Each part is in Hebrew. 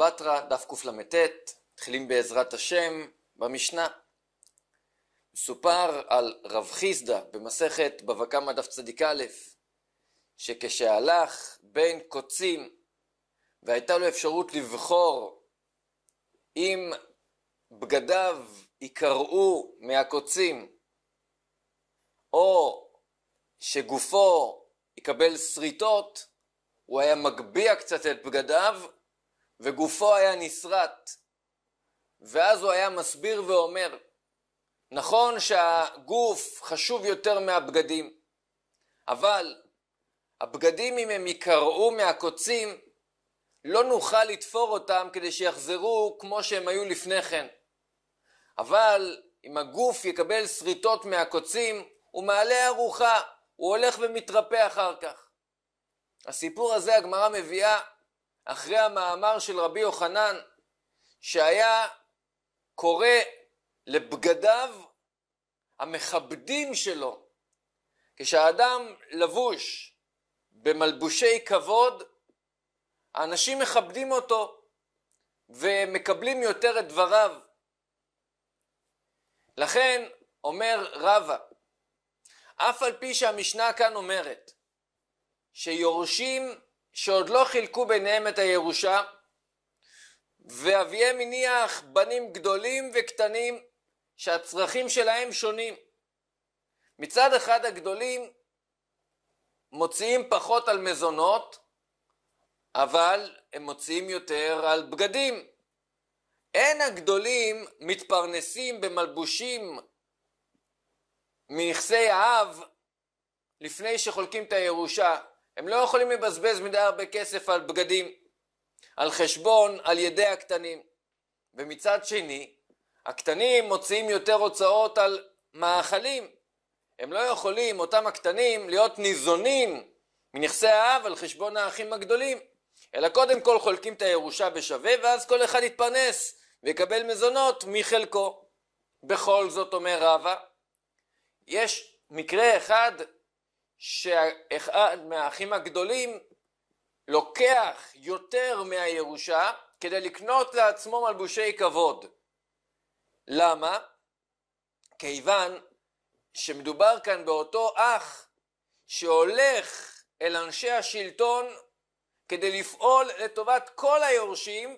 בתרא, דף קלט, מתחילים בעזרת השם במשנה. מסופר על רב חיסדא במסכת בבא קמא דף צדיק א', שכשהלך בין קוצים והייתה לו אפשרות לבחור אם בגדיו ייקרעו מהקוצים או שגופו יקבל שריטות, הוא היה מגביה קצת את בגדיו וגופו היה נסרט, ואז הוא היה מסביר ואומר, נכון שהגוף חשוב יותר מהבגדים, אבל הבגדים אם הם ייקרעו מהקוצים, לא נוכל לתפור אותם כדי שיחזרו כמו שהם היו לפני כן. אבל אם הגוף יקבל שריטות מהקוצים, הוא מעלה ארוחה, הוא הולך ומתרפא אחר כך. הסיפור הזה הגמרא מביאה אחרי המאמר של רבי יוחנן שהיה קורא לבגדיו המכבדים שלו. כשהאדם לבוש במלבושי כבוד, האנשים מכבדים אותו ומקבלים יותר את דבריו. לכן אומר רבא, אף על פי שהמשנה כאן אומרת שיורשים שעוד לא חילקו ביניהם את הירושה, ואביהם הניח בנים גדולים וקטנים שהצרכים שלהם שונים. מצד אחד הגדולים מוציאים פחות על מזונות, אבל הם מוציאים יותר על בגדים. אין הגדולים מתפרנסים במלבושים מנכסי האב לפני שחולקים את הירושה. הם לא יכולים לבזבז מדי הרבה כסף על בגדים, על חשבון על ידי הקטנים. ומצד שני, הקטנים מוציאים יותר הוצאות על מאכלים. הם לא יכולים, אותם הקטנים, להיות ניזונים מנכסי האב על חשבון האחים הגדולים. אלא קודם כל חולקים את הירושה בשווה, ואז כל אחד יתפרנס ויקבל מזונות מחלקו. בכל זאת אומר רבא, יש מקרה אחד שאחד מהאחים הגדולים לוקח יותר מהירושה כדי לקנות לעצמו מלבושי כבוד. למה? כיוון שמדובר כאן באותו אח שהולך אל אנשי השלטון כדי לפעול לטובת כל היורשים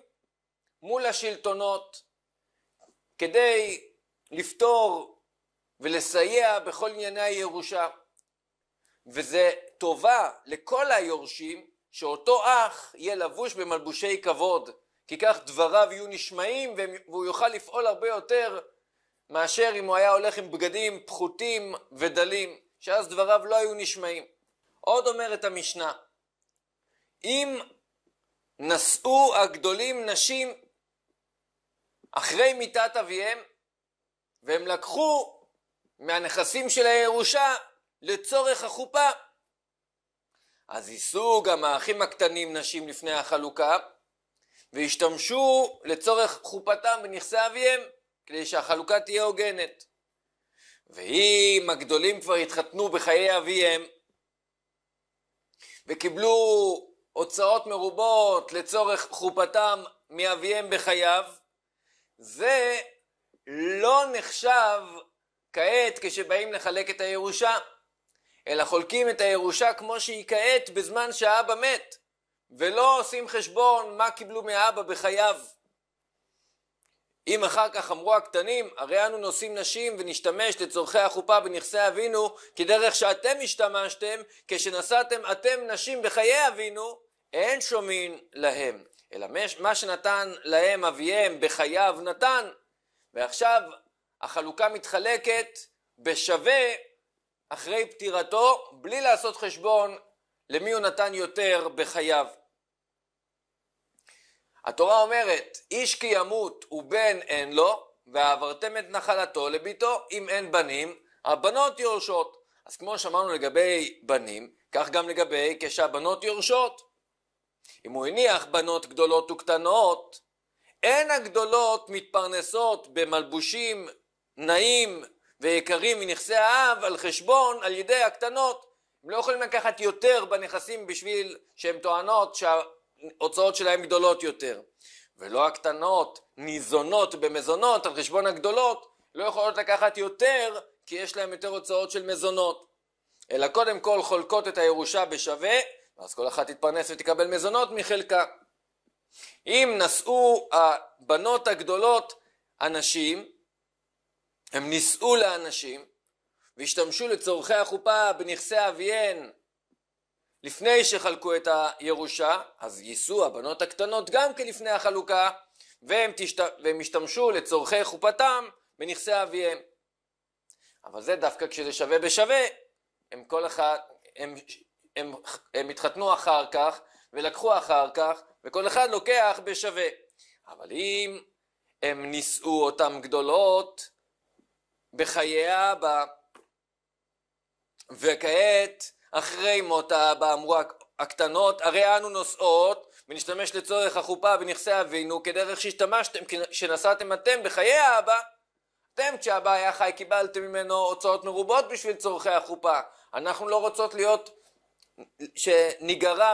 מול השלטונות, כדי לפתור ולסייע בכל ענייני הירושה. וזה טובה לכל היורשים שאותו אח יהיה לבוש במלבושי כבוד, כי כך דבריו יהיו נשמעים והוא יוכל לפעול הרבה יותר מאשר אם הוא היה הולך עם בגדים פחותים ודלים, שאז דבריו לא היו נשמעים. עוד אומרת המשנה, אם נשאו הגדולים נשים אחרי מיתת אביהם, והם לקחו מהנכסים של הירושה לצורך החופה. אז ייסעו גם האחים הקטנים נשים לפני החלוקה, והשתמשו לצורך חופתם בנכסי אביהם, כדי שהחלוקה תהיה הוגנת. ואם הגדולים כבר התחתנו בחיי אביהם, וקיבלו הוצאות מרובות לצורך חופתם מאביהם בחייו, זה לא נחשב כעת כשבאים לחלק את הירושה. אלא חולקים את הירושה כמו שהיא כעת בזמן שהאבא מת, ולא עושים חשבון מה קיבלו מאבא בחייו. אם אחר כך אמרו הקטנים, הרי אנו נושאים נשים ונשתמש לצורכי החופה בנכסי אבינו, כדרך שאתם השתמשתם, כשנשאתם אתם נשים בחיי אבינו, אין שומעים להם, אלא מה שנתן להם אביהם בחייו נתן, ועכשיו החלוקה מתחלקת בשווה אחרי פטירתו בלי לעשות חשבון למי הוא נתן יותר בחייו. התורה אומרת, איש כי ימות ובן אין לו, ועברתם את נחלתו לביתו. אם אין בנים, הבנות יורשות. אז כמו שאמרנו לגבי בנים, כך גם לגבי כשהבנות יורשות. אם הוא הניח בנות גדולות וקטנות, אין הגדולות מתפרנסות במלבושים נעים ויקרים מנכסי האב על חשבון, על ידי הקטנות. הם לא יכולים לקחת יותר בנכסים בשביל שהן טוענות שההוצאות שלהם גדולות יותר. ולא הקטנות ניזונות במזונות על חשבון הגדולות, לא יכולות לקחת יותר כי יש להן יותר הוצאות של מזונות. אלא קודם כל חולקות את הירושה בשווה, ואז כל אחת תתפרנס ותקבל מזונות מחלקה. אם נשאו הבנות הגדולות אנשים, הם נישאו לאנשים והשתמשו לצורכי החופה בנכסי אביהן לפני שחלקו את הירושה, אז יישאו הבנות הקטנות גם כן לפני החלוקה והם, תשת... והם השתמשו לצורכי חופתם בנכסי אביהם. אבל זה דווקא כשזה שווה בשווה, הם כל אחד, הם, הם, הם התחתנו אחר כך ולקחו אחר כך וכל אחד לוקח בשווה. אבל אם הם נישאו אותם גדולות בחיי האבא. וכעת, אחרי מות האבא, אמרו הקטנות, הרי אנו נוסעות ונשתמש לצורך החופה ונכסי אבינו כדרך שהשתמשתם, שנשאתם אתם בחיי האבא. אתם כשהאבא היה חי קיבלתם ממנו הוצאות מרובות בשביל צורכי החופה. אנחנו לא רוצות להיות, שניגרע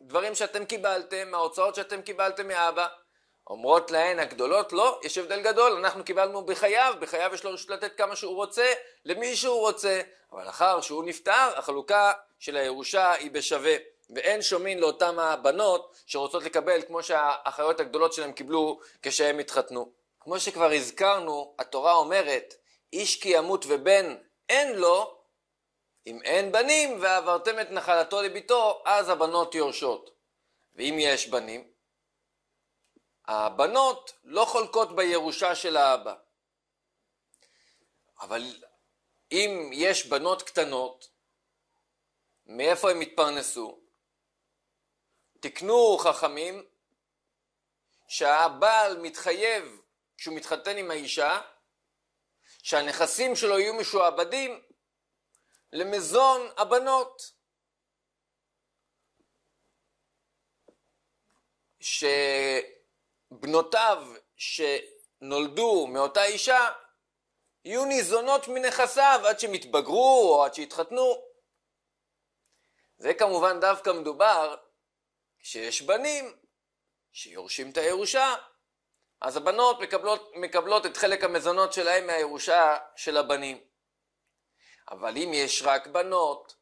מהדברים שאתם קיבלתם, מההוצאות שאתם קיבלתם מאבא. אומרות להן הגדולות, לא, יש הבדל גדול, אנחנו קיבלנו בחייו, בחייו יש לו רשות לתת כמה שהוא רוצה, למי שהוא רוצה, אבל לאחר שהוא נפטר, החלוקה של הירושה היא בשווה. ואין שומין לאותן הבנות שרוצות לקבל כמו שהאחיות הגדולות שלהם קיבלו כשהם התחתנו. כמו שכבר הזכרנו, התורה אומרת, איש כי ימות ובן אין לו, אם אין בנים ועברתם את נחלתו לביתו, אז הבנות יורשות. ואם יש בנים, הבנות לא חולקות בירושה של האבא. אבל אם יש בנות קטנות, מאיפה הם יתפרנסו? תקנו חכמים שהבעל מתחייב כשהוא מתחתן עם האישה שהנכסים שלו יהיו משועבדים למזון הבנות. ש... בנותיו שנולדו מאותה אישה יהיו ניזונות מנכסיו עד יתבגרו או עד שיתחתנו. זה כמובן דווקא מדובר כשיש בנים שיורשים את הירושה, אז הבנות מקבלות, מקבלות את חלק המזונות שלהם מהירושה של הבנים. אבל אם יש רק בנות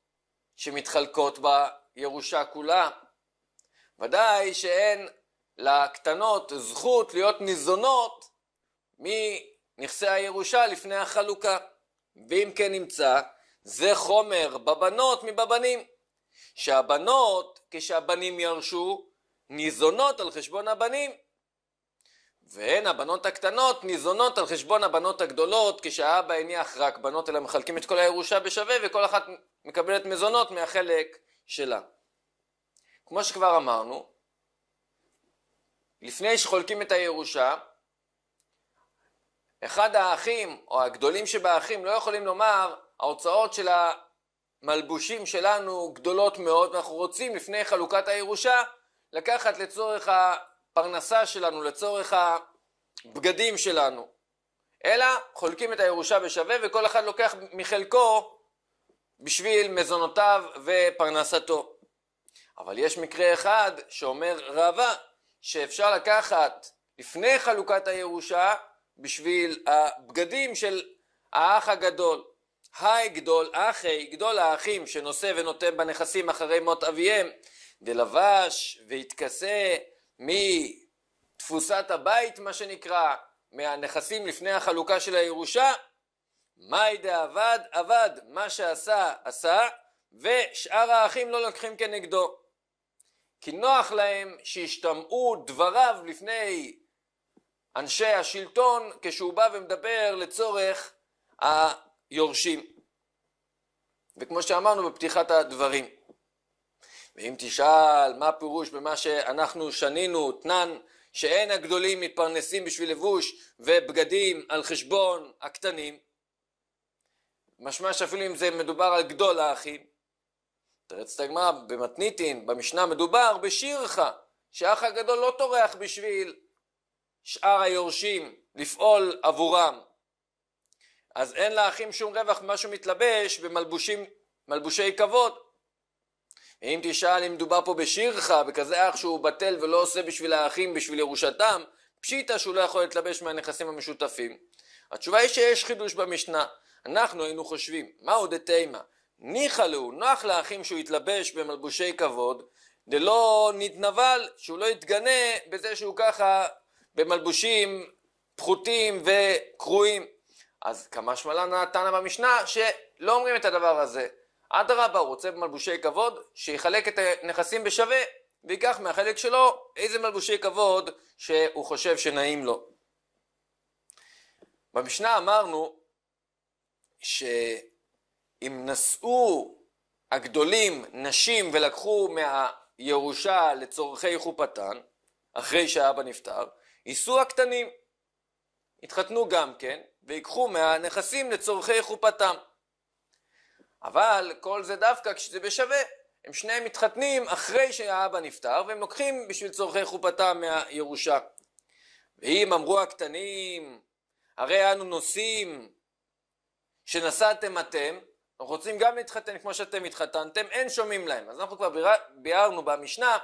שמתחלקות בירושה כולה, ודאי שהן לקטנות זכות להיות ניזונות מנכסי הירושה לפני החלוקה. ואם כן נמצא, זה חומר בבנות מבבנים. שהבנות, כשהבנים ירשו, ניזונות על חשבון הבנים. והן הבנות הקטנות ניזונות על חשבון הבנות הגדולות, כשהאבא הניח רק בנות, אלא מחלקים את כל הירושה בשווה, וכל אחת מקבלת מזונות מהחלק שלה. כמו שכבר אמרנו, לפני שחולקים את הירושה, אחד האחים או הגדולים שבאחים לא יכולים לומר ההוצאות של המלבושים שלנו גדולות מאוד ואנחנו רוצים לפני חלוקת הירושה לקחת לצורך הפרנסה שלנו, לצורך הבגדים שלנו. אלא חולקים את הירושה בשווה וכל אחד לוקח מחלקו בשביל מזונותיו ופרנסתו. אבל יש מקרה אחד שאומר רבה שאפשר לקחת לפני חלוקת הירושה בשביל הבגדים של האח הגדול. גדול אחי, גדול האחים שנושא ונותן בנכסים אחרי מות אביהם, דלבש והתכסה מתפוסת הבית מה שנקרא, מהנכסים לפני החלוקה של הירושה, מאי דאבד, אבד, מה שעשה, עשה, ושאר האחים לא לוקחים כנגדו. כי נוח להם שישתמעו דבריו לפני אנשי השלטון כשהוא בא ומדבר לצורך היורשים. וכמו שאמרנו בפתיחת הדברים. ואם תשאל מה הפירוש במה שאנחנו שנינו, תנן, שאין הגדולים מתפרנסים בשביל לבוש ובגדים על חשבון הקטנים, משמע שאפילו אם זה מדובר על גדול האחים, תרץ את הגמרא במתניתין, במשנה מדובר בשירך, שהאח הגדול לא טורח בשביל שאר היורשים לפעול עבורם. אז אין לאחים שום רווח ממה שהוא מתלבש מלבושי כבוד. אם תשאל אם מדובר פה בשירך, בכזה אח שהוא בטל ולא עושה בשביל האחים, בשביל ירושתם, פשיטא שהוא לא יכול להתלבש מהנכסים המשותפים. התשובה היא שיש חידוש במשנה. אנחנו היינו חושבים, מהו דתימה? ניחא להו, נח לאחים שהוא יתלבש במלבושי כבוד, דלא נתנבל, שהוא לא יתגנה בזה שהוא ככה במלבושים פחותים וקרועים. אז כמה שמלן נתנה במשנה שלא אומרים את הדבר הזה. אדרבה, הוא רוצה במלבושי כבוד, שיחלק את הנכסים בשווה, ויקח מהחלק שלו איזה מלבושי כבוד שהוא חושב שנעים לו. במשנה אמרנו ש... אם נשאו הגדולים נשים ולקחו מהירושה לצורכי חופתן, אחרי שהאבא נפטר, יישאו הקטנים. יתחתנו גם כן, ויקחו מהנכסים לצורכי חופתם. אבל כל זה דווקא כשזה בשווה. הם שניהם מתחתנים אחרי שהאבא נפטר, והם לוקחים בשביל צורכי חופתם מהירושה. ואם אמרו הקטנים, הרי אנו נושאים שנשאתם אתם, אנחנו רוצים גם להתחתן כמו שאתם התחתנתם, אין שומעים להם. אז אנחנו כבר ביארנו במשנה,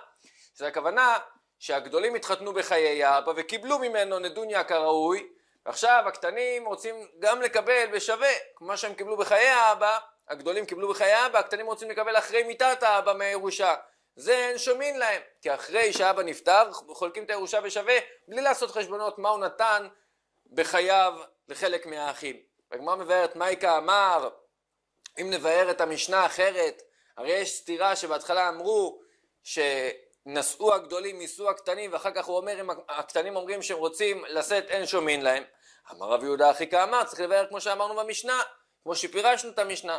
שזו הכוונה שהגדולים התחתנו בחיי אבא וקיבלו ממנו נדוניה כראוי, ועכשיו הקטנים רוצים גם לקבל בשווה, כמו שהם קיבלו בחיי האבא, הגדולים קיבלו בחיי האבא, הקטנים רוצים לקבל אחרי מיתת האבא מהירושה. זה אין שומעים להם, כי אחרי שאבא נפטר, חולקים את הירושה בשווה, בלי לעשות חשבונות מה הוא נתן בחייו לחלק מהאחים. הגמרא מבארת מייקה אמר אם נבהר את המשנה אחרת, הרי יש סתירה שבהתחלה אמרו שנשאו הגדולים, נישאו הקטנים, ואחר כך הוא אומר, אם הקטנים אומרים שהם רוצים לשאת, אין שומעים להם. אמר רב יהודה אחיקה אמר, צריך לבאר כמו שאמרנו במשנה, כמו שפירשנו את המשנה.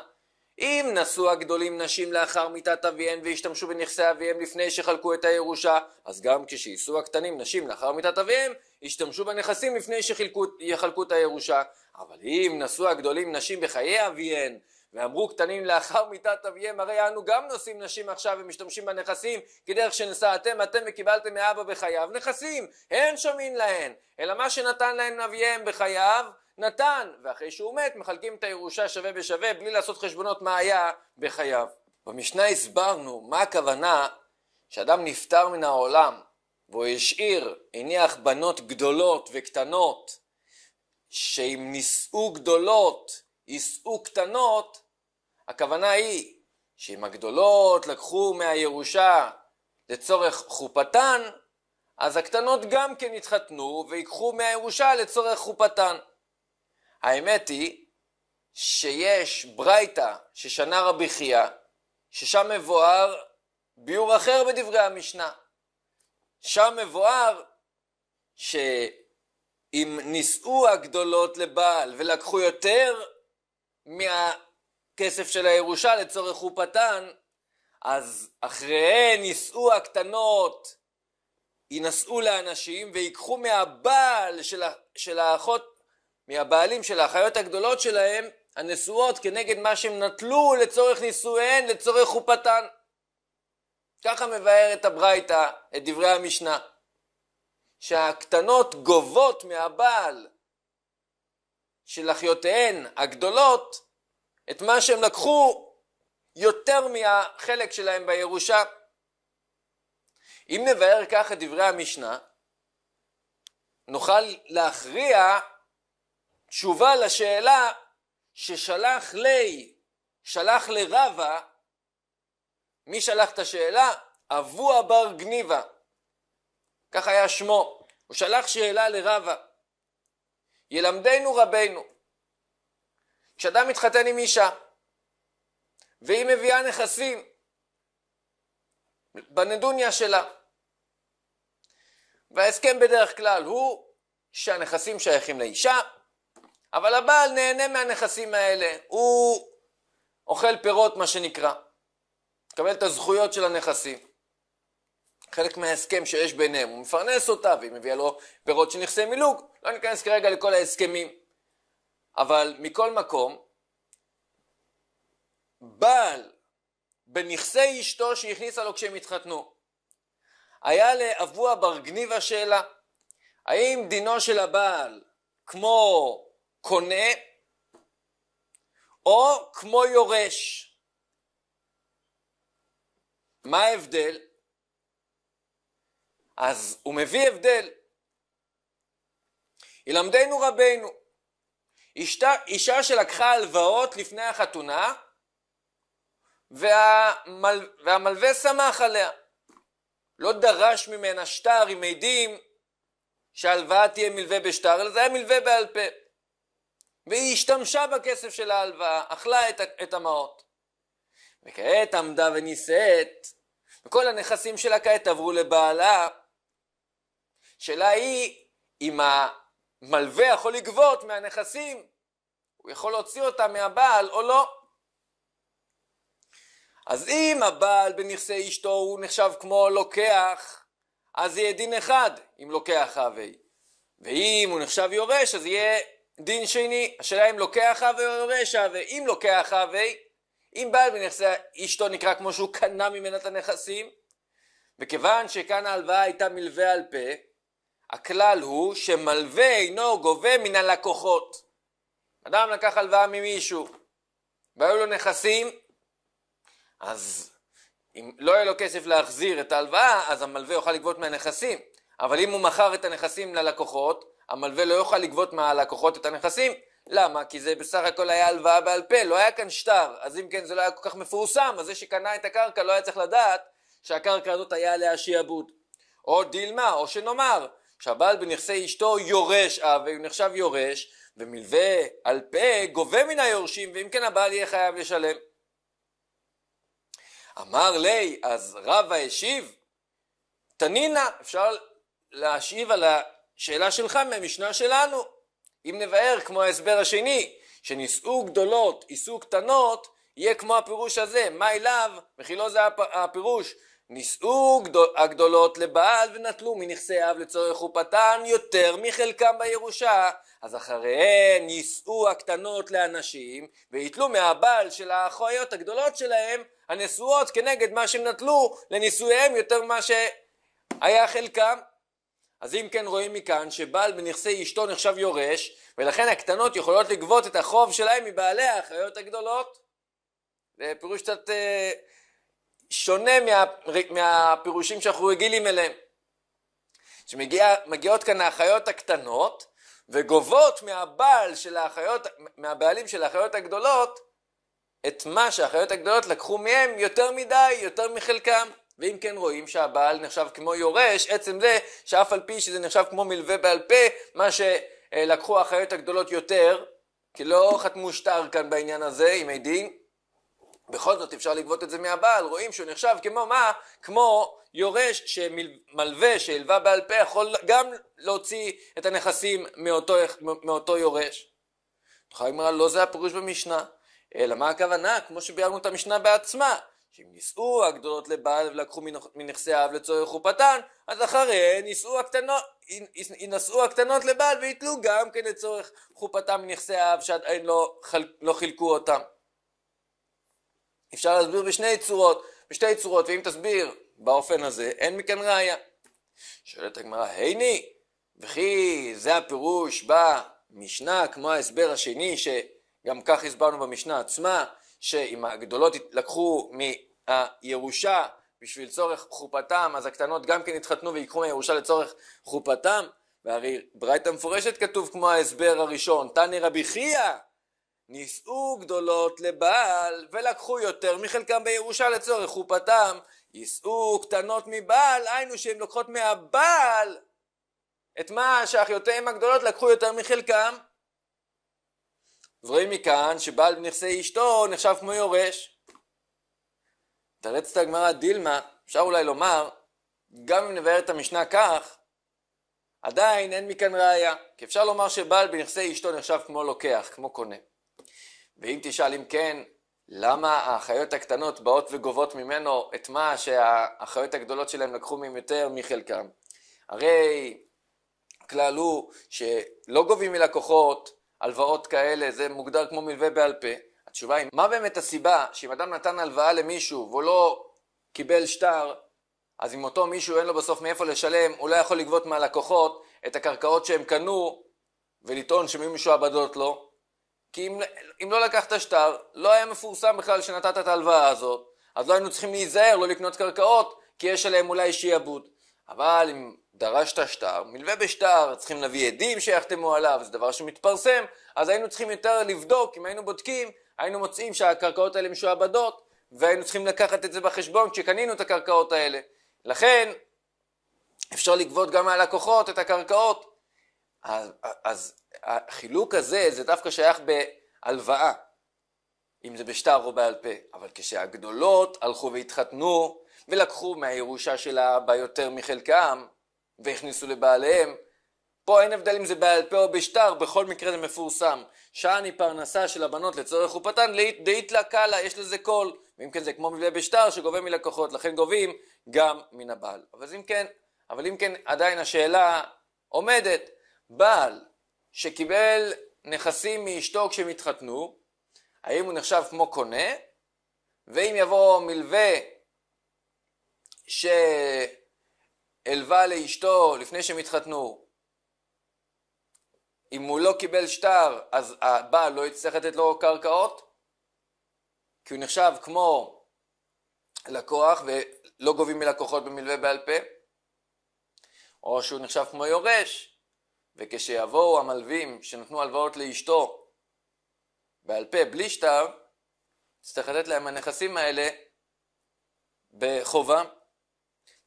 אם נשאו הגדולים נשים לאחר מיתת אביהם והשתמשו בנכסי אביהם לפני שחלקו את הירושה, אז גם כשיישאו הקטנים נשים לאחר מיתת אביהם, השתמשו בנכסים לפני שיחלקו את הירושה. אבל אם נשאו הגדולים נשים בחיי אביהם, ואמרו קטנים לאחר מיתת אביהם הרי אנו גם נושאים נשים עכשיו ומשתמשים בנכסים כדרך שנשאתם אתם וקיבלתם מאבא בחייו נכסים אין שומעים להן אלא מה שנתן להן אביהם בחייו נתן ואחרי שהוא מת מחלקים את הירושה שווה בשווה בלי לעשות חשבונות מה היה בחייו. במשנה הסברנו מה הכוונה שאדם נפטר מן העולם והוא השאיר הניח בנות גדולות וקטנות שאם נישאו גדולות יישאו קטנות, הכוונה היא שאם הגדולות לקחו מהירושה לצורך חופתן, אז הקטנות גם כן יתחתנו ויקחו מהירושה לצורך חופתן. האמת היא שיש ברייתא ששנה רבי חייא, ששם מבואר ביור אחר בדברי המשנה. שם מבואר שאם נישאו הגדולות לבעל ולקחו יותר מה... כסף של הירושה לצורך חופתן, אז אחריהן יישאו הקטנות, יינשאו לאנשים ויקחו מהבעל של, של האחות, מהבעלים של האחיות הגדולות שלהם, הנשואות, כנגד מה שהם נטלו לצורך נישואיהן, לצורך חופתן. ככה מבארת הברייתא את דברי המשנה, שהקטנות גובות מהבעל של אחיותיהן הגדולות את מה שהם לקחו יותר מהחלק שלהם בירושה. אם נבהר כך את דברי המשנה, נוכל להכריע תשובה לשאלה ששלח לי, שלח לרבה, מי שלח את השאלה? אבו בר גניבה. כך היה שמו. הוא שלח שאלה לרבה. ילמדנו רבנו, כשאדם מתחתן עם אישה, והיא מביאה נכסים בנדוניה שלה, וההסכם בדרך כלל הוא שהנכסים שייכים לאישה, אבל הבעל נהנה מהנכסים האלה, הוא אוכל פירות מה שנקרא, מקבל את הזכויות של הנכסים. חלק מההסכם שיש ביניהם, הוא מפרנס אותה והיא מביאה לו פירות של נכסי מילוג, לא ניכנס כרגע לכל ההסכמים. אבל מכל מקום, בעל בנכסי אשתו שהכניסה לו כשהם התחתנו. היה לאבו אבר גניבה שאלה, האם דינו של הבעל כמו קונה או כמו יורש? מה ההבדל? אז הוא מביא הבדל. ילמדנו רבנו אישה, אישה שלקחה הלוואות לפני החתונה והמל, והמלווה שמח עליה. לא דרש ממנה שטר עם עדים שההלוואה תהיה מלווה בשטר, אלא זה היה מלווה בעל פה. והיא השתמשה בכסף של ההלוואה, אכלה את, את המעות. וכעת עמדה ונישאת, וכל הנכסים שלה כעת עברו לבעלה. שאלה היא אם מלווה יכול לגבות מהנכסים, הוא יכול להוציא אותם מהבעל או לא. אז אם הבעל בנכסי אשתו הוא נחשב כמו לוקח, אז יהיה דין אחד אם לוקח הווי. ואם הוא נחשב יורש, אז יהיה דין שני. השאלה אם לוקח הווי או יורש הווי. אם לוקח הווי, אם בעל בנכסי אשתו נקרא כמו שהוא קנה ממנה את הנכסים, וכיוון שכאן ההלוואה הייתה מלווה על פה, הכלל הוא שמלווה אינו גובה מן הלקוחות. אדם לקח הלוואה ממישהו והיו לו נכסים, אז אם לא יהיה לו כסף להחזיר את ההלוואה, אז המלווה יוכל לגבות מהנכסים. אבל אם הוא מכר את הנכסים ללקוחות, המלווה לא יוכל לגבות מהלקוחות את הנכסים. למה? כי זה בסך הכל היה הלוואה בעל פה, לא היה כאן שטר, אז אם כן זה לא היה כל כך מפורסם, אז זה שקנה את הקרקע לא היה צריך לדעת שהקרקע הזאת היה עליה שיעבוד. או דילמה, או שנאמר, כשהבעל בנכסי אשתו יורש אב, אה, והוא נחשב יורש, ומלווה על פה גובה מן היורשים, ואם כן הבעל יהיה חייב לשלם. אמר לי, אז רבא השיב, תנינה, אפשר להשיב על השאלה שלך מהמשנה שלנו. אם נבהר כמו ההסבר השני, שנישאו גדולות, יישאו קטנות, יהיה כמו הפירוש הזה, מאי לאו, וכי לא זה הפירוש נישאו הגדולות לבעל ונטלו מנכסי אב לצורך חופתן יותר מחלקם בירושה, אז אחריהן יישאו הקטנות לאנשים ויתלו מהבעל של האחיות הגדולות שלהם הנשואות כנגד מה שהם נטלו לנישואיהם יותר ממה שהיה חלקם. אז אם כן רואים מכאן שבעל בנכסי אשתו נחשב יורש ולכן הקטנות יכולות לגבות את החוב שלהם מבעלי האחיות הגדולות. זה פירוש קצת... אה, שונה מה, מהפירושים שאנחנו רגילים אליהם. שמגיעות כאן האחיות הקטנות וגובות מהבעל של האחיות, מהבעלים של האחיות הגדולות את מה שהאחיות הגדולות לקחו מהם יותר מדי, יותר מחלקם. ואם כן רואים שהבעל נחשב כמו יורש, עצם זה שאף על פי שזה נחשב כמו מלווה בעל פה, מה שלקחו האחיות הגדולות יותר, כי לא חתמו שטר כאן בעניין הזה עם עדים, בכל זאת אפשר לגבות את זה מהבעל, רואים שהוא נחשב כמו מה? כמו יורש שמלווה שהלווה בעל פה יכול גם להוציא את הנכסים מאותו, מאותו יורש. תוכל הגמרא לא זה הפירוש במשנה, אלא מה הכוונה? כמו שביארנו את המשנה בעצמה, שאם נישאו הגדולות לבעל ולקחו מנכסי האב לצורך חופתן, אז אחריהן יישאו הקטנות, יינשאו הקטנות לבעל ויתלו גם כן לצורך חופתם מנכסי האב שעדיין לא, לא חילקו אותם. אפשר להסביר בשני צורות, בשתי צורות, ואם תסביר באופן הזה, אין מכאן ראיה. שואלת הגמרא, היני, וכי זה הפירוש במשנה, כמו ההסבר השני, שגם כך הסברנו במשנה עצמה, שאם הגדולות לקחו מהירושה בשביל צורך חופתם, אז הקטנות גם כן יתחתנו ויקחו מהירושה לצורך חופתם, והרי ברייתא מפורשת כתוב כמו ההסבר הראשון, תנא רבי חייא נישאו גדולות לבעל ולקחו יותר מחלקם בירושה לצורך חופתם, יישאו קטנות מבעל, היינו שהן לוקחות מהבעל את מה שאחיותיהם הגדולות לקחו יותר מחלקם. אז רואים מכאן שבעל בנכסי אשתו נחשב כמו יורש. תרצת הגמרא דילמה, אפשר אולי לומר, גם אם נבאר את המשנה כך, עדיין אין מכאן ראייה, כי אפשר לומר שבעל בנכסי אשתו נחשב כמו לוקח, כמו קונה. ואם תשאל אם כן, למה האחיות הקטנות באות וגובות ממנו את מה שהאחיות הגדולות שלהם לקחו מהם יותר מחלקם? הרי הכלל הוא שלא גובים מלקוחות הלוואות כאלה, זה מוגדר כמו מלווה בעל פה. התשובה היא, מה באמת הסיבה שאם אדם נתן הלוואה למישהו והוא לא קיבל שטר, אז אם אותו מישהו אין לו בסוף מאיפה לשלם, הוא לא יכול לגבות מהלקוחות את הקרקעות שהם קנו ולטעון שמי משועבדות לו. כי אם, אם לא לקחת שטר, לא היה מפורסם בכלל שנתת את ההלוואה הזאת, אז לא היינו צריכים להיזהר, לא לקנות קרקעות, כי יש עליהם אולי שיעבוד. אבל אם דרשת שטר, מלווה בשטר, צריכים להביא עדים שיחתמו עליו, זה דבר שמתפרסם, אז היינו צריכים יותר לבדוק, אם היינו בודקים, היינו מוצאים שהקרקעות האלה משועבדות, והיינו צריכים לקחת את זה בחשבון כשקנינו את הקרקעות האלה. לכן, אפשר לגבות גם מהלקוחות את הקרקעות אז, החילוק הזה זה דווקא שייך בהלוואה, אם זה בשטר או בעל פה, אבל כשהגדולות הלכו והתחתנו ולקחו מהירושה של האבא יותר מחלקם והכניסו לבעליהם, פה אין הבדל אם זה בעל פה או בשטר, בכל מקרה זה מפורסם. שאני פרנסה של הבנות לצורך חופתן, דאית לה קלה, יש לזה קול. ואם כן זה כמו מבנה בשטר שגובה מלקוחות, לכן גובים גם מן הבעל. אבל אם כן, אבל אם כן עדיין השאלה עומדת, בעל שקיבל נכסים מאשתו כשהם התחתנו, האם הוא נחשב כמו קונה? ואם יבוא מלווה שהלווה לאשתו לפני שהם התחתנו, אם הוא לא קיבל שטר, אז הבעל לא יצטרך לתת לו קרקעות? כי הוא נחשב כמו לקוח ולא גובים מלקוחות במלווה בעל פה? או שהוא נחשב כמו יורש, וכשיבואו המלווים שנתנו הלוואות לאשתו בעל פה בלי שטר, צריך לתת להם הנכסים האלה בחובה.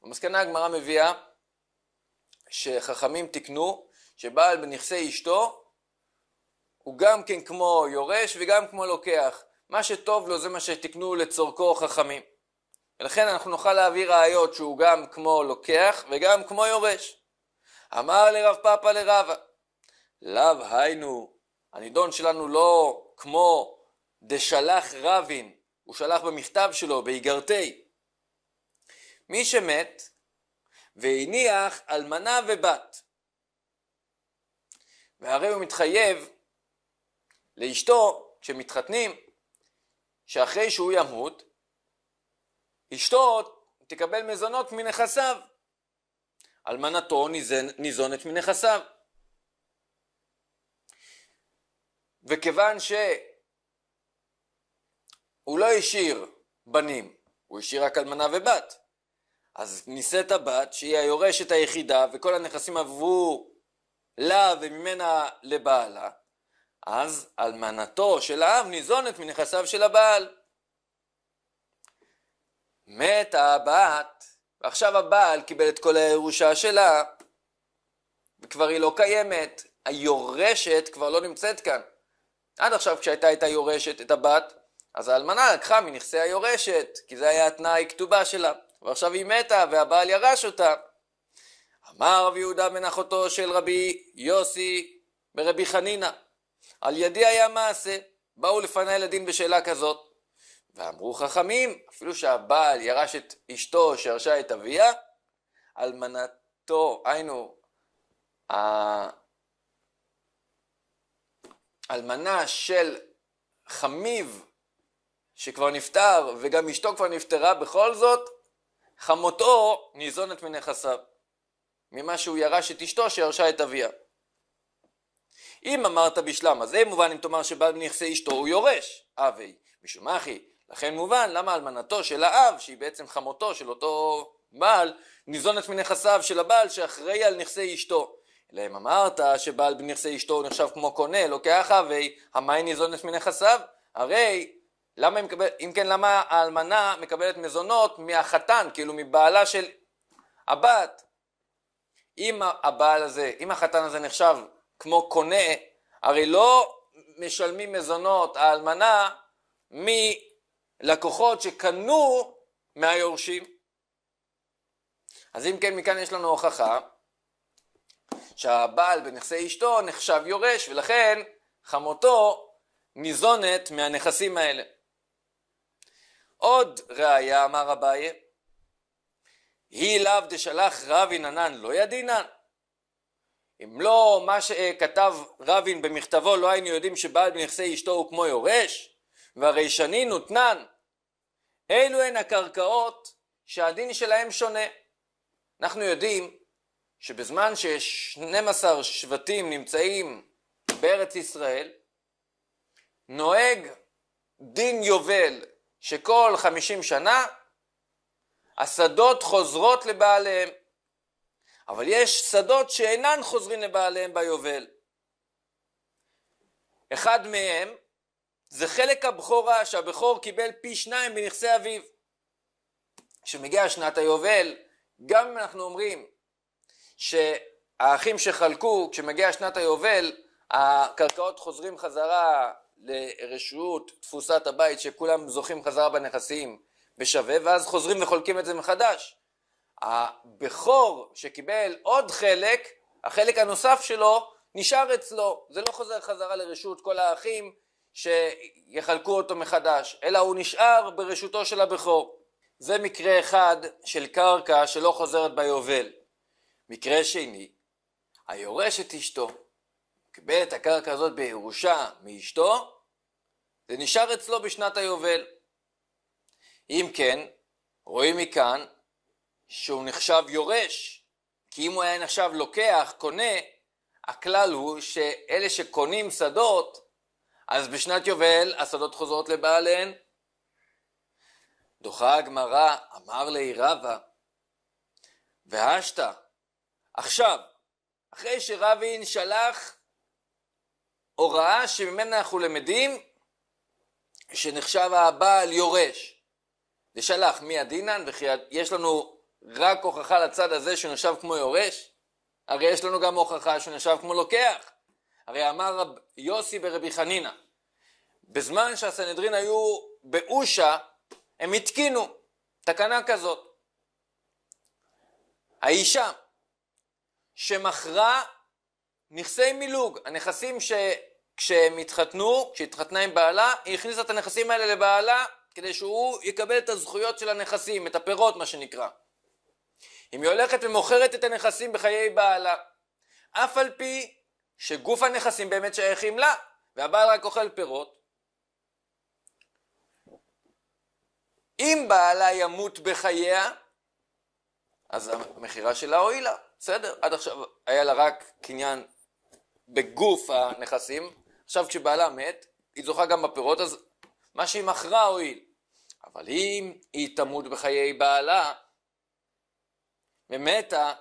במסקנה הגמרא מביאה שחכמים תיקנו שבעל בנכסי אשתו הוא גם כן כמו יורש וגם כמו לוקח. מה שטוב לו זה מה שתיקנו לצורכו חכמים. ולכן אנחנו נוכל להביא ראיות שהוא גם כמו לוקח וגם כמו יורש. אמר לרב פאפה לרבה, לאו היינו, הנידון שלנו לא כמו דשלח רבין, הוא שלח במכתב שלו, באיגרתי. מי שמת והניח אלמנה ובת, והרי הוא מתחייב לאשתו, כשמתחתנים, שאחרי שהוא ימות, אשתו תקבל מזונות מנכסיו. אלמנתו ניזונת מנכסיו. וכיוון שהוא לא השאיר בנים, הוא השאיר רק אלמנה ובת, אז נישאת הבת שהיא היורשת היחידה וכל הנכסים עברו לה וממנה לבעלה, אז אלמנתו של האב ניזונת מנכסיו של הבעל. מת הבת עכשיו הבעל קיבל את כל הירושה שלה, וכבר היא לא קיימת, היורשת כבר לא נמצאת כאן. עד עכשיו כשהייתה את היורשת, את הבת, אז האלמנה לקחה מנכסי היורשת, כי זה היה התנאי כתובה שלה, ועכשיו היא מתה והבעל ירש אותה. אמר רבי יהודה בן אחותו של רבי יוסי ברבי חנינא, על ידי היה מעשה, באו לפני הילדים בשאלה כזאת, ואמרו חכמים, אפילו שהבעל ירש את אשתו שירשה את אביה, אלמנתו, היינו, האלמנה של חמיב שכבר נפטר וגם אשתו כבר נפטרה, בכל זאת חמותו ניזונת מנכסיו, ממה שהוא ירש את אשתו שירשה את אביה. אם אמרת בשלמה, זה מובן אם תאמר שבעל מנכסי אשתו הוא יורש, אבי, משום מה אחי, לכן מובן למה אלמנתו של האב, שהיא בעצם חמותו של אותו בעל, ניזונת מנכסיו של הבעל שאחראי על נכסי אשתו. אלא אם אמרת שבעל בנכסי אשתו הוא נחשב כמו קונה, לוקח לא אבי, המאי ניזונת מנכסיו? הרי למה מקבל, אם כן למה האלמנה מקבלת מזונות מהחתן, כאילו מבעלה של הבת? אם הבעל הזה, אם החתן הזה נחשב כמו קונה, הרי לא משלמים מזונות האלמנה מ... לקוחות שקנו מהיורשים. אז אם כן, מכאן יש לנו הוכחה שהבעל בנכסי אשתו נחשב יורש, ולכן חמותו ניזונת מהנכסים האלה. עוד ראיה, אמר אביי, היא לאו דשלח רבין ענן לא ידינן. אם לא מה שכתב רבין במכתבו, לא היינו יודעים שבעל בנכסי אשתו הוא כמו יורש? והרי שנין ותנן. אלו הן הקרקעות שהדין שלהם שונה. אנחנו יודעים שבזמן ש-12 שבטים נמצאים בארץ ישראל, נוהג דין יובל שכל 50 שנה השדות חוזרות לבעליהם. אבל יש שדות שאינן חוזרים לבעליהם ביובל. אחד מהם זה חלק הבכורה שהבכור קיבל פי שניים בנכסי אביו. כשמגיעה שנת היובל, גם אם אנחנו אומרים שהאחים שחלקו, כשמגיעה שנת היובל, הקרקעות חוזרים חזרה לרשות תפוסת הבית שכולם זוכים חזרה בנכסים בשווה ואז חוזרים וחולקים את זה מחדש. הבכור שקיבל עוד חלק, החלק הנוסף שלו נשאר אצלו, זה לא חוזר חזרה לרשות כל האחים שיחלקו אותו מחדש, אלא הוא נשאר ברשותו של הבכור. זה מקרה אחד של קרקע שלא חוזרת ביובל. מקרה שני, היורש את אשתו, קיבל את הקרקע הזאת בירושה מאשתו, זה נשאר אצלו בשנת היובל. אם כן, רואים מכאן שהוא נחשב יורש, כי אם הוא היה נחשב לוקח, קונה, הכלל הוא שאלה שקונים שדות אז בשנת יובל השדות חוזרות לבעליהן. דוחה הגמרא, אמר לי רבא, והשתה, עכשיו, אחרי שרבין שלח הוראה שממנה אנחנו למדים שנחשב הבעל יורש. ושלח מי הדינן וכי יש לנו רק הוכחה לצד הזה שהוא נחשב כמו יורש? הרי יש לנו גם הוכחה שהוא נחשב כמו לוקח. הרי אמר רב יוסי ברבי חנינא, בזמן שהסנהדרין היו באושה, הם התקינו תקנה כזאת. האישה שמכרה נכסי מילוג, הנכסים שכשהם התחתנו, כשהתחתנה עם בעלה, היא הכניסה את הנכסים האלה לבעלה כדי שהוא יקבל את הזכויות של הנכסים, את הפירות מה שנקרא. אם היא הולכת ומוכרת את הנכסים בחיי בעלה, אף על פי שגוף הנכסים באמת שייכים לה, והבעל רק אוכל פירות. אם בעלה ימות בחייה, אז המכירה שלה הועילה, בסדר, עד עכשיו היה לה רק קניין בגוף הנכסים, עכשיו כשבעלה מת, היא זוכה גם בפירות, אז מה שהיא מכרה הועיל. אבל אם היא תמות בחיי בעלה ומתה,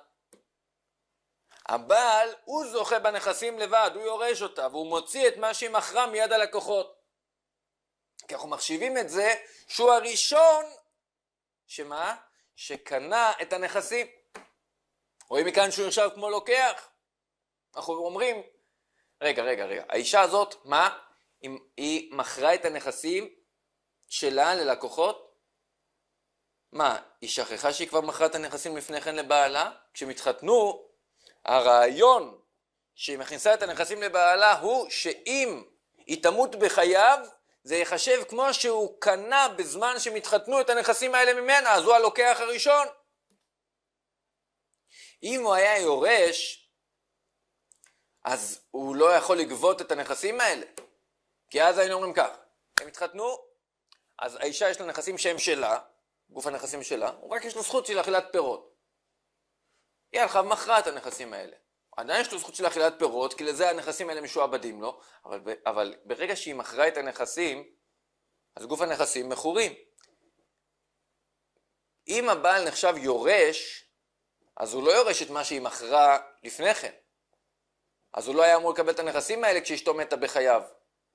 הבעל, הוא זוכה בנכסים לבד, הוא יורש אותה, והוא מוציא את מה שהיא מכרה מיד הלקוחות. כי אנחנו מחשיבים את זה שהוא הראשון, שמה? שקנה את הנכסים. רואים מכאן שהוא נחשב כמו לוקח. אנחנו אומרים, רגע, רגע, רגע, האישה הזאת, מה? אם היא מכרה את הנכסים שלה ללקוחות? מה, היא שכחה שהיא כבר מכרה את הנכסים לפני כן לבעלה? כשהם התחתנו, הרעיון שהיא מכניסה את הנכסים לבעלה הוא שאם היא תמות בחייו, זה ייחשב כמו שהוא קנה בזמן שהם התחתנו את הנכסים האלה ממנה, אז הוא הלוקח הראשון. אם הוא היה יורש, אז הוא לא יכול לגבות את הנכסים האלה. כי אז היינו אומרים כך, הם התחתנו, אז האישה יש לה נכסים שהם שלה, גוף הנכסים שלה, הוא רק יש לו זכות של אכילת פירות. יהיה לך את הנכסים האלה. עדיין יש לו זכות של אכילת פירות, כי לזה הנכסים האלה משועבדים לו, אבל, אבל ברגע שהיא מכרה את הנכסים, אז גוף הנכסים מכורים. אם הבעל נחשב יורש, אז הוא לא יורש את מה שהיא מכרה לפני כן. אז הוא לא היה אמור לקבל את הנכסים האלה כשאשתו מתה בחייו,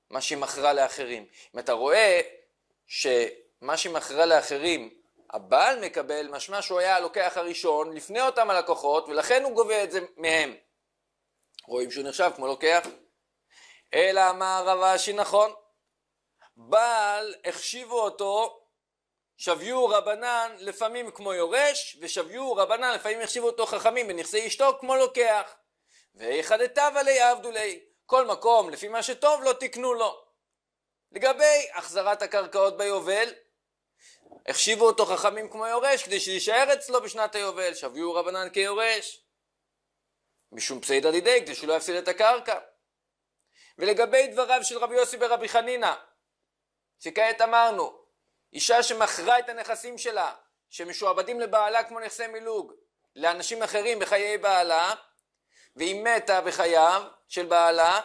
מה שהיא מכרה לאחרים. אם אתה רואה שמה שהיא מכרה לאחרים הבעל מקבל, משמע שהוא היה הלוקח הראשון לפני אותם הלקוחות, ולכן הוא גובה את זה מהם. רואים שהוא נחשב כמו לוקח. אלא אמר רב אשי נכון, בעל החשיבו אותו שביו רבנן לפעמים כמו יורש, ושביו רבנן לפעמים החשיבו אותו חכמים בנכסי אשתו כמו לוקח. ויחדתיו עלי עבדו לי, כל מקום לפי מה שטוב לא תקנו לו. לגבי החזרת הקרקעות ביובל, החשיבו אותו חכמים כמו יורש כדי שיישאר אצלו בשנת היובל, שביאו רבנן כיורש. משום פסידא דידי, כדי שלא יפסיד את הקרקע. ולגבי דבריו של רבי יוסי ברבי חנינא, שכעת אמרנו, אישה שמכרה את הנכסים שלה, שמשועבדים לבעלה כמו נכסי מילוג, לאנשים אחרים בחיי בעלה, והיא מתה בחייו של בעלה,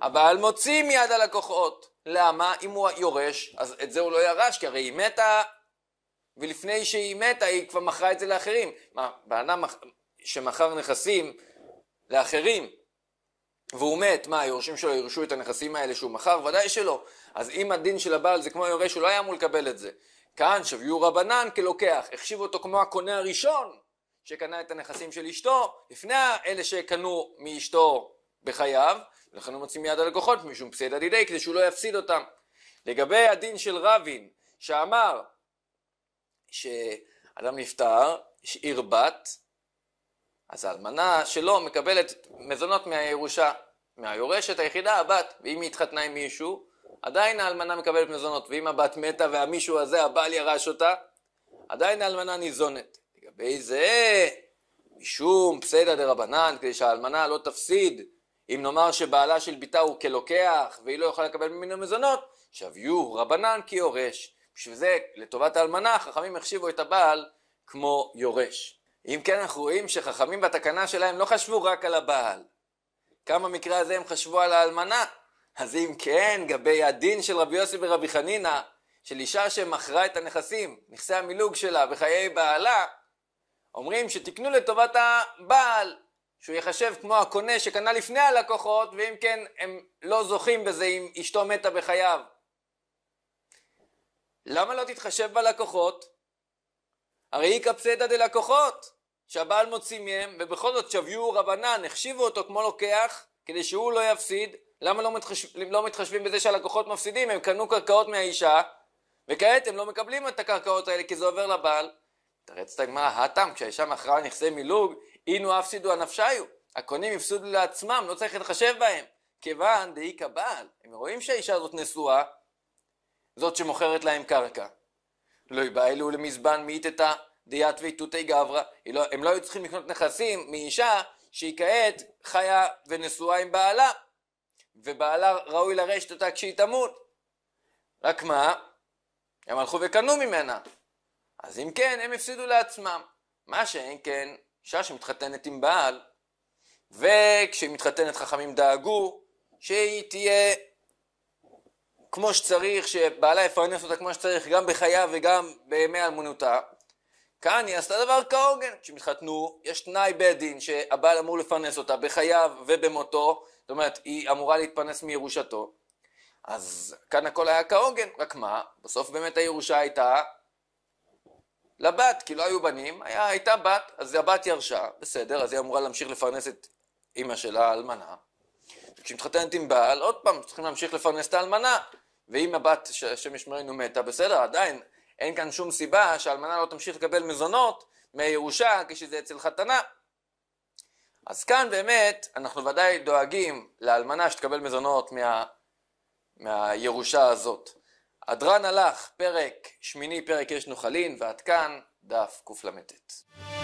הבעל מוציא מיד הלקוחות. למה? אם הוא יורש, אז את זה הוא לא ירש, כי הרי היא מתה, ולפני שהיא מתה היא כבר מכרה את זה לאחרים. מה, בן אדם שמכר נכסים לאחרים, והוא מת, מה, היורשים שלו ירשו את הנכסים האלה שהוא מכר? ודאי שלא. אז אם הדין של הבעל זה כמו היורש, הוא לא היה אמור לקבל את זה. כאן שביו רבנן כלוקח, החשיבו אותו כמו הקונה הראשון שקנה את הנכסים של אשתו, לפני אלה שקנו מאשתו בחייו, לכן הוא מוציא מיד הלקוחות משום פסד דידי כדי שהוא לא יפסיד אותם. לגבי הדין של רבין שאמר שאדם נפטר, השאיר בת, אז האלמנה שלו מקבלת מזונות מהירושה, מהיורשת היחידה הבת, ואם היא התחתנה עם מישהו, עדיין האלמנה מקבלת מזונות, ואם הבת מתה והמישהו הזה, הבעל ירש אותה, עדיין האלמנה ניזונת. לגבי זה, משום פסדא דרבנן, כדי שהאלמנה לא תפסיד אם נאמר שבעלה של ביתה הוא כלוקח, והיא לא יכולה לקבל ממנו מזונות, שביו רבנן כיורש. בשביל זה, לטובת האלמנה, חכמים החשיבו את הבעל כמו יורש. אם כן, אנחנו רואים שחכמים בתקנה שלהם לא חשבו רק על הבעל. כמה מקרה הזה הם חשבו על האלמנה. אז אם כן, גבי הדין של רבי יוסי ורבי חנינא, של אישה שמכרה את הנכסים, נכסי המילוג שלה וחיי בעלה, אומרים שתקנו לטובת הבעל, שהוא ייחשב כמו הקונה שקנה לפני הלקוחות, ואם כן, הם לא זוכים בזה אם אשתו מתה בחייו. למה לא תתחשב בלקוחות? הרי היא קפסדה דלקוחות, שהבעל מוציא מהם, ובכל זאת שביו רבנן, החשיבו אותו כמו לוקח, כדי שהוא לא יפסיד. למה לא, מתחשב, לא מתחשבים בזה שהלקוחות מפסידים? הם קנו קרקעות מהאישה, וכעת הם לא מקבלים את הקרקעות האלה כי זה עובר לבעל. תרץ את הגמרא, האטאם, כשהאישה מכרה נכסי מילוג, אינו הפסידו הנפשיו, הקונים הפסידו לעצמם, לא צריך להתחשב בהם. כיוון דאי קבל, הם רואים שהאישה הזאת נשואה, זאת שמוכרת להם קרקע. לא בא אלו למזבן מייתתא דיית ואיתותי גברא, לא, הם לא היו צריכים לקנות נכסים מאישה שהיא כעת חיה ונשואה עם בעלה, ובעלה ראוי לרשת אותה כשהיא תמות. רק מה? הם הלכו וקנו ממנה. אז אם כן, הם הפסידו לעצמם. מה שאין כן, אישה שמתחתנת עם בעל, וכשהיא מתחתנת חכמים דאגו שהיא תהיה כמו שצריך, שבעלה יפרנס אותה כמו שצריך, גם בחייה וגם בימי אלמונותה. כאן היא עשתה דבר כהוגן, כשהם התחתנו, יש תנאי בית דין שהבעל אמור לפרנס אותה בחייו ובמותו, זאת אומרת, היא אמורה להתפרנס מירושתו. אז כאן הכל היה כהוגן, רק מה, בסוף באמת הירושה הייתה לבת, כי לא היו בנים, היה, הייתה בת, אז הבת ירשה, בסדר, אז היא אמורה להמשיך לפרנס את אימא שלה, האלמנה. כשהיא מתחתנת עם בעל, עוד פעם, צריכים להמשיך לפרנס את האלמנה. ואם הבת, השם ישמרנו, מתה, בסדר, עדיין אין כאן שום סיבה שהאלמנה לא תמשיך לקבל מזונות מהירושה כשזה אצל חתנה. אז כאן באמת אנחנו ודאי דואגים לאלמנה שתקבל מזונות מה, מהירושה הזאת. הדרן הלך, פרק שמיני, פרק יש נוחלין, ועד כאן דף קלט.